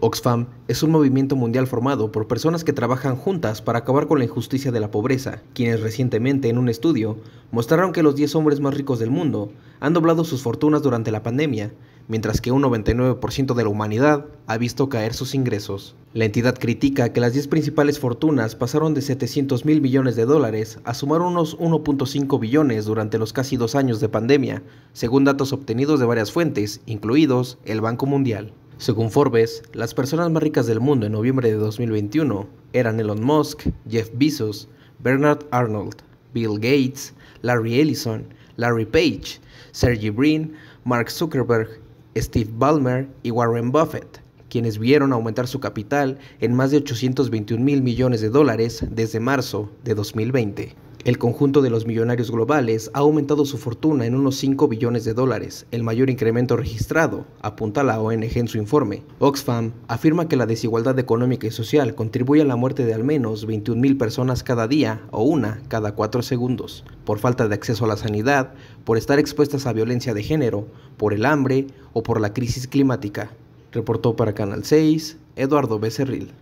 Oxfam es un movimiento mundial formado por personas que trabajan juntas para acabar con la injusticia de la pobreza, quienes recientemente en un estudio mostraron que los 10 hombres más ricos del mundo han doblado sus fortunas durante la pandemia, mientras que un 99% de la humanidad ha visto caer sus ingresos. La entidad critica que las 10 principales fortunas pasaron de 700 mil millones de dólares a sumar unos 1.5 billones durante los casi dos años de pandemia, según datos obtenidos de varias fuentes, incluidos el Banco Mundial. Según Forbes, las personas más ricas del mundo en noviembre de 2021 eran Elon Musk, Jeff Bezos, Bernard Arnold, Bill Gates, Larry Ellison, Larry Page, Sergey Brin, Mark Zuckerberg, Steve Ballmer y Warren Buffett, quienes vieron aumentar su capital en más de 821 mil millones de dólares desde marzo de 2020. El conjunto de los millonarios globales ha aumentado su fortuna en unos 5 billones de dólares, el mayor incremento registrado, apunta la ONG en su informe. Oxfam afirma que la desigualdad económica y social contribuye a la muerte de al menos mil personas cada día o una cada cuatro segundos, por falta de acceso a la sanidad, por estar expuestas a violencia de género, por el hambre o por la crisis climática. Reportó para Canal 6 Eduardo Becerril.